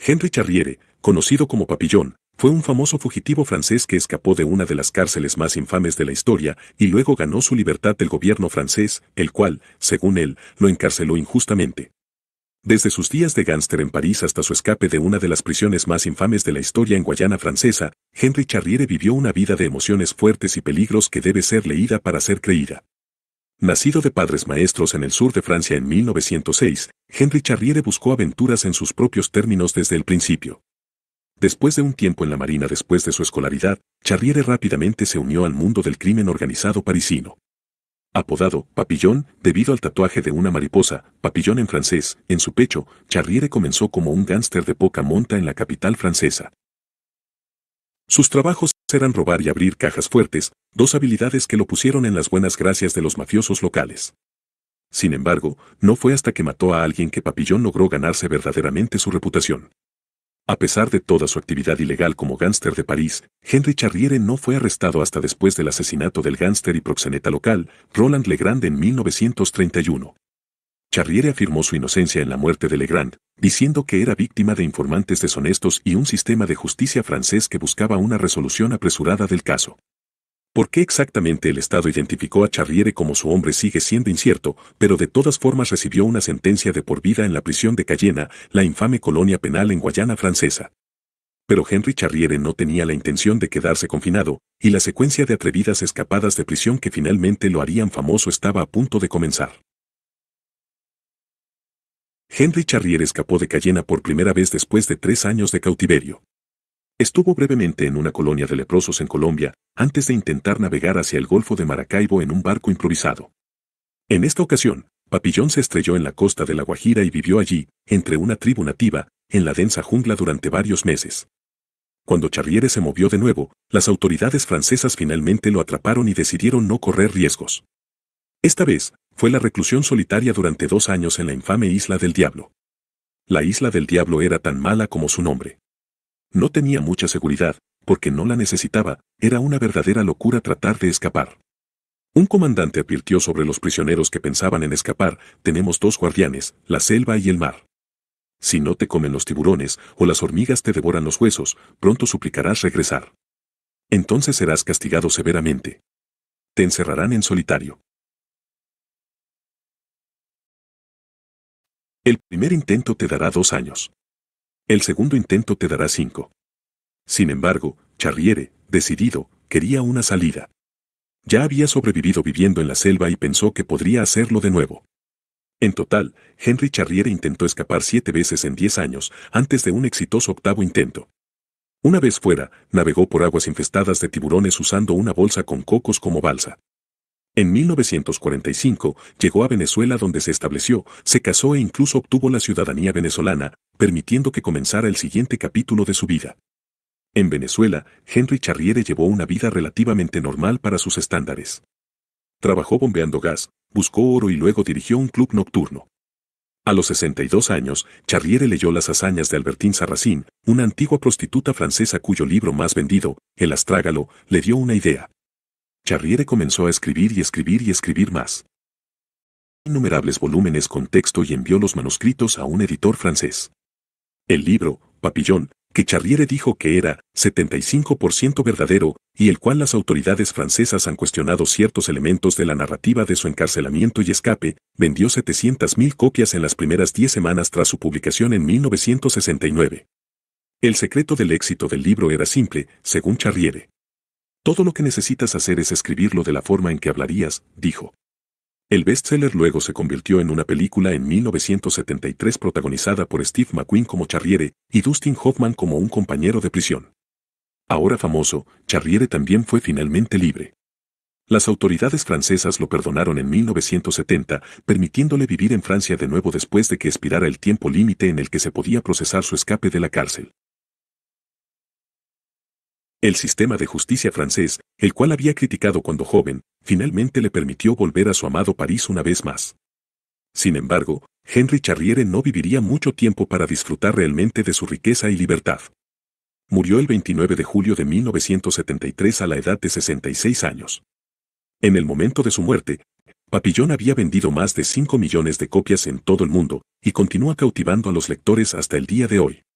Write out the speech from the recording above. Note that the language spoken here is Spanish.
Henry Charriere, conocido como Papillón, fue un famoso fugitivo francés que escapó de una de las cárceles más infames de la historia y luego ganó su libertad del gobierno francés, el cual, según él, lo encarceló injustamente. Desde sus días de gánster en París hasta su escape de una de las prisiones más infames de la historia en Guayana francesa, Henry Charriere vivió una vida de emociones fuertes y peligros que debe ser leída para ser creída. Nacido de padres maestros en el sur de Francia en 1906, Henry Charriere buscó aventuras en sus propios términos desde el principio. Después de un tiempo en la Marina después de su escolaridad, Charriere rápidamente se unió al mundo del crimen organizado parisino. Apodado Papillón, debido al tatuaje de una mariposa, Papillón en francés, en su pecho, Charriere comenzó como un gánster de poca monta en la capital francesa. Sus trabajos eran robar y abrir cajas fuertes, dos habilidades que lo pusieron en las buenas gracias de los mafiosos locales. Sin embargo, no fue hasta que mató a alguien que Papillón logró ganarse verdaderamente su reputación. A pesar de toda su actividad ilegal como gánster de París, Henry Charriere no fue arrestado hasta después del asesinato del gánster y proxeneta local, Roland Legrand en 1931. Charriere afirmó su inocencia en la muerte de Legrand, diciendo que era víctima de informantes deshonestos y un sistema de justicia francés que buscaba una resolución apresurada del caso. ¿Por qué exactamente el Estado identificó a Charriere como su hombre sigue siendo incierto, pero de todas formas recibió una sentencia de por vida en la prisión de Cayena, la infame colonia penal en Guayana francesa? Pero Henry Charriere no tenía la intención de quedarse confinado, y la secuencia de atrevidas escapadas de prisión que finalmente lo harían famoso estaba a punto de comenzar. Henry Charriere escapó de Cayena por primera vez después de tres años de cautiverio. Estuvo brevemente en una colonia de leprosos en Colombia, antes de intentar navegar hacia el Golfo de Maracaibo en un barco improvisado. En esta ocasión, Papillón se estrelló en la costa de La Guajira y vivió allí, entre una tribu nativa, en la densa jungla durante varios meses. Cuando Charriere se movió de nuevo, las autoridades francesas finalmente lo atraparon y decidieron no correr riesgos. Esta vez, fue la reclusión solitaria durante dos años en la infame Isla del Diablo. La Isla del Diablo era tan mala como su nombre. No tenía mucha seguridad, porque no la necesitaba, era una verdadera locura tratar de escapar. Un comandante advirtió sobre los prisioneros que pensaban en escapar, tenemos dos guardianes, la selva y el mar. Si no te comen los tiburones o las hormigas te devoran los huesos, pronto suplicarás regresar. Entonces serás castigado severamente. Te encerrarán en solitario. El primer intento te dará dos años. El segundo intento te dará cinco. Sin embargo, Charriere, decidido, quería una salida. Ya había sobrevivido viviendo en la selva y pensó que podría hacerlo de nuevo. En total, Henry Charriere intentó escapar siete veces en diez años, antes de un exitoso octavo intento. Una vez fuera, navegó por aguas infestadas de tiburones usando una bolsa con cocos como balsa. En 1945, llegó a Venezuela donde se estableció, se casó e incluso obtuvo la ciudadanía venezolana, permitiendo que comenzara el siguiente capítulo de su vida. En Venezuela, Henry Charriere llevó una vida relativamente normal para sus estándares. Trabajó bombeando gas, buscó oro y luego dirigió un club nocturno. A los 62 años, Charriere leyó las hazañas de Albertine Sarrazin, una antigua prostituta francesa cuyo libro más vendido, El Astrágalo, le dio una idea. Charriere comenzó a escribir y escribir y escribir más. Innumerables volúmenes con texto y envió los manuscritos a un editor francés. El libro, Papillón, que Charriere dijo que era 75% verdadero, y el cual las autoridades francesas han cuestionado ciertos elementos de la narrativa de su encarcelamiento y escape, vendió 700.000 copias en las primeras 10 semanas tras su publicación en 1969. El secreto del éxito del libro era simple, según Charriere. Todo lo que necesitas hacer es escribirlo de la forma en que hablarías, dijo. El bestseller luego se convirtió en una película en 1973 protagonizada por Steve McQueen como Charriere y Dustin Hoffman como un compañero de prisión. Ahora famoso, Charriere también fue finalmente libre. Las autoridades francesas lo perdonaron en 1970, permitiéndole vivir en Francia de nuevo después de que expirara el tiempo límite en el que se podía procesar su escape de la cárcel. El sistema de justicia francés, el cual había criticado cuando joven, finalmente le permitió volver a su amado París una vez más. Sin embargo, Henry Charriere no viviría mucho tiempo para disfrutar realmente de su riqueza y libertad. Murió el 29 de julio de 1973 a la edad de 66 años. En el momento de su muerte, Papillon había vendido más de 5 millones de copias en todo el mundo, y continúa cautivando a los lectores hasta el día de hoy.